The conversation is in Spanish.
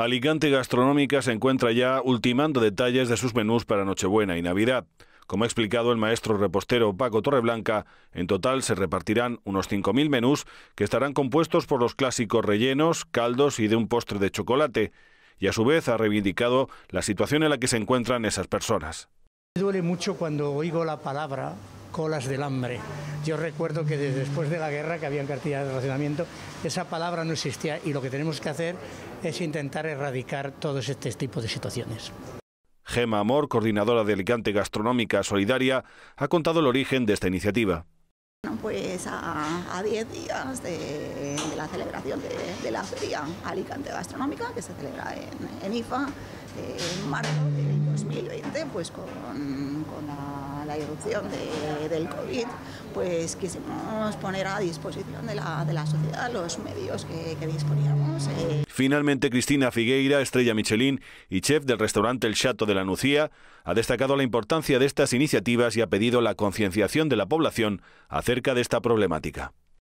Alicante Gastronómica se encuentra ya ultimando detalles de sus menús para Nochebuena y Navidad. Como ha explicado el maestro repostero Paco Torreblanca, en total se repartirán unos 5.000 menús que estarán compuestos por los clásicos rellenos, caldos y de un postre de chocolate, y a su vez ha reivindicado la situación en la que se encuentran esas personas. Me duele mucho cuando oigo la palabra colas del hambre. Yo recuerdo que desde después de la guerra, que había cartillas de racionamiento, esa palabra no existía y lo que tenemos que hacer es intentar erradicar todos este tipos de situaciones. Gema Amor, coordinadora de Alicante Gastronómica Solidaria, ha contado el origen de esta iniciativa. bueno Pues a 10 días de, la celebración de, la Feria Alicante Gastronómica, que se celebra en, en IFA, en marzo de 2020, pues con la del COVID, pues quisimos poner a disposición de la, de la sociedad los medios que, disponíamos. Eh. Finalmente, Cristina Figueira, estrella Michelin y chef del restaurante El Chato de la Nucía, ha destacado la importancia de estas iniciativas y ha pedido la concienciación de la población acerca de esta problemática.